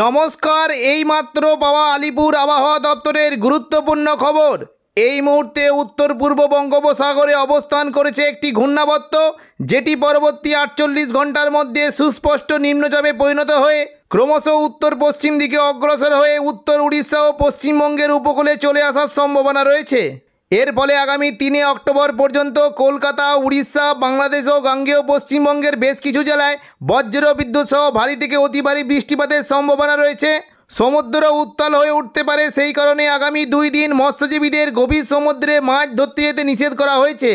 নমস্কার এইমাত্র পাওয়া আলিপুর আবহাওয়া দপ্তরের গুরুত্বপূর্ণ খবর এই মুহূর্তে উত্তর পূর্ব বঙ্গোপসাগরে অবস্থান করেছে একটি ঘূর্ণাবত্ত যেটি পরবর্তী আটচল্লিশ ঘন্টার মধ্যে সুস্পষ্ট নিম্নচাপে পরিণত হয়ে ক্রমশ উত্তর পশ্চিম দিকে অগ্রসর হয়ে উত্তর উড়িষ্যা ও পশ্চিমবঙ্গের উপকূলে চলে আসার সম্ভাবনা রয়েছে এর ফলে আগামী তিনে অক্টোবর পর্যন্ত কলকাতা উড়িষ্যা বাংলাদেশ ও গাঙ্গেয় পশ্চিমবঙ্গের বেশ কিছু জেলায় বজ্র বিদ্যুৎ সহ ভারী থেকে অতি ভারী বৃষ্টিপাতের সম্ভাবনা রয়েছে সমুদ্র উত্তাল হয়ে উঠতে পারে সেই কারণে আগামী দুই দিন মৎস্যজীবীদের গভীর সমুদ্রে মাছ ধরতে যেতে নিষেধ করা হয়েছে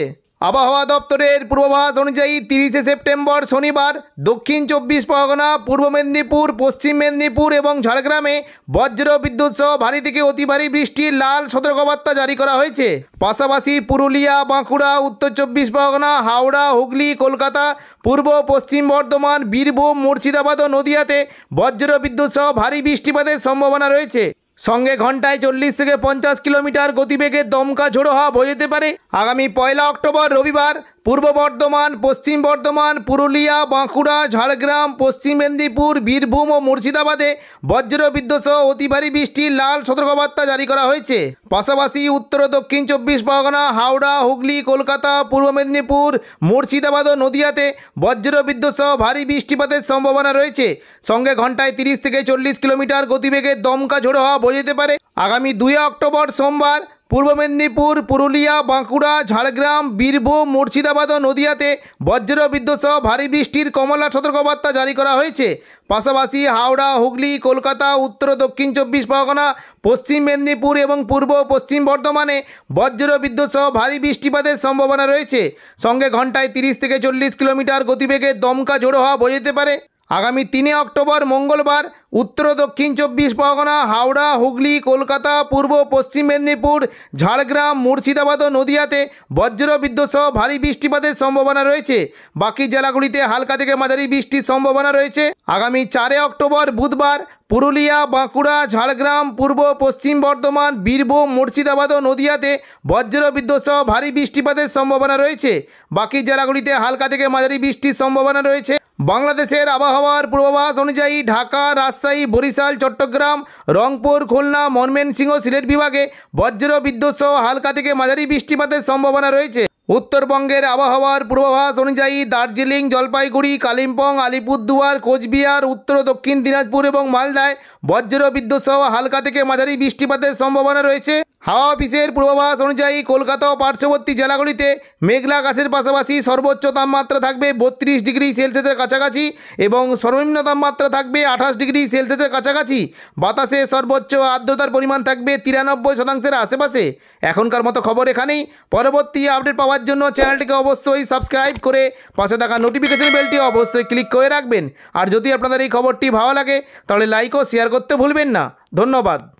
আবহাওয়া দপ্তরের পূর্বাভাস অনুযায়ী তিরিশে সেপ্টেম্বর শনিবার দক্ষিণ চব্বিশ পরগনা পূর্ব মেদিনীপুর পশ্চিম মেদিনীপুর এবং ঝাড়গ্রামে বজ্র বিদ্যুৎ সহ ভারী থেকে অতি ভারী বৃষ্টির লাল সতর্কবার্তা জারি করা হয়েছে পাশাপাশি পুরুলিয়া বাঁকুড়া উত্তর চব্বিশ পরগনা হাওড়া হুগলি কলকাতা পূর্ব পশ্চিম বর্ধমান বীরভূম মুর্শিদাবাদ ও নদিয়াতে বজ্র বিদ্যুৎ সহ ভারী বৃষ্টিপাতের সম্ভাবনা রয়েছে সঙ্গে ঘন্টায় চল্লিশ থেকে পঞ্চাশ কিলোমিটার গতিবেগে দমকা ঝোড়ো হওয়া বোঝাতে পারে আগামী পয়লা অক্টোবর রবিবার পূর্ব বর্ধমান পশ্চিম বর্ধমান পুরুলিয়া বাঁকুড়া ঝাড়গ্রাম পশ্চিম মেদিনীপুর বীরভূম ও মুর্শিদাবাদে বজ্র বিদ্যুৎসহ অতি ভারী বৃষ্টির লাল সতর্কবার্তা জারি করা হয়েছে পাশাপাশি উত্তর দক্ষিণ চব্বিশ পরগনা হাওড়া হুগলি কলকাতা পূর্ব মেদিনীপুর মুর্শিদাবাদ ও নদিয়াতে বজ্র বিদ্যুৎসহ ভারী বৃষ্টিপাতের সম্ভাবনা রয়েছে সঙ্গে ঘন্টায় তিরিশ থেকে চল্লিশ কিলোমিটার গতিবেগে দমকা ঝোড়ো হওয়া বোঝাতে পারে আগামী দুই অক্টোবর সোমবার পূর্ব মেদিনীপুর পুরুলিয়া বাঁকুড়া ঝাড়গ্রাম বীরভূম মুর্শিদাবাদ ও নদিয়াতে বজ্র সহ ভারী বৃষ্টির কমলা সতর্কবার্তা জারি করা হয়েছে পাশাপাশি হাওড়া হুগলি কলকাতা উত্তর দক্ষিণ চব্বিশ পরগনা পশ্চিম মেদিনীপুর এবং পূর্ব পশ্চিম বর্ধমানে বজ্র সহ ভারী বৃষ্টিপাতের সম্ভাবনা রয়েছে সঙ্গে ঘন্টায় তিরিশ থেকে চল্লিশ কিলোমিটার গতিবেগে দমকা জোড়ো হওয়া বোঝাতে পারে আগামী তিনে অক্টোবর মঙ্গলবার উত্তর দক্ষিণ চব্বিশ পরগনা হাওড়া হুগলি কলকাতা পূর্ব পশ্চিম মেদিনীপুর ঝাড়গ্রাম মুর্শিদাবাদ ও নদিয়াতে বজ্র বিদ্যুৎ সহ ভারী বৃষ্টিপাতের সম্ভাবনা রয়েছে বাকি জেলাগুলিতে হালকা থেকে মাঝারি বৃষ্টির সম্ভাবনা রয়েছে আগামী চারে অক্টোবর বুধবার পুরুলিয়া বাঁকুড়া ঝাড়গ্রাম পূর্ব পশ্চিম বর্ধমান বীরভূম মুর্শিদাবাদ ও নদিয়াতে বজ্রবিদ্যুৎ সহ ভারী বৃষ্টিপাতের সম্ভাবনা রয়েছে বাকি জেলাগুলিতে হালকা থেকে মাঝারি বৃষ্টির সম্ভাবনা রয়েছে বাংলাদেশের আবহাওয়ার পূর্বাভাস অনুযায়ী ঢাকা রাজশাহী বরিশাল চট্টগ্রাম রংপুর খুলনা ময়মনসিংহ সিলেট বিভাগে বজ্র বিদ্যুৎ সহ হালকা থেকে মাঝারি বৃষ্টিপাতের সম্ভাবনা রয়েছে উত্তরবঙ্গের আবহাওয়ার পূর্বাভাস অনুযায়ী দার্জিলিং জলপাইগুড়ি কালিম্পং আলিপুরদুয়ার কোচবিহার উত্তর দক্ষিণ দিনাজপুর এবং মালদায় বজ্র বিদ্যুৎ সহ হালকা থেকে মাঝারি বৃষ্টিপাতের সম্ভাবনা রয়েছে হাওয়া অফিসের পূর্বাভাস অনুযায়ী কলকাতা ও পার্শ্ববর্তী জেলাগুলিতে মেঘলা আকাশের পাশাপাশি সর্বোচ্চ তাপমাত্রা থাকবে বত্রিশ ডিগ্রি সেলসিয়াসের কাছাকাছি এবং সর্বনিম্ন তাপমাত্রা থাকবে আঠাশ ডিগ্রি সেলসিয়াসের কাছাকাছি বাতাসে সর্বোচ্চ আর্দ্রতার পরিমাণ থাকবে তিরানব্বই শতাংশের আশেপাশে এখনকার মতো খবর এখানেই পরবর্তী আপডেট পাওয়ার জন্য চ্যানেলটিকে অবশ্যই সাবস্ক্রাইব করে পাশে থাকা নোটিফিকেশন বেলটি অবশ্যই ক্লিক করে রাখবেন আর যদি আপনাদের এই খবরটি ভালো লাগে তাহলে লাইক ও শেয়ার করতে ভুলবেন না ধন্যবাদ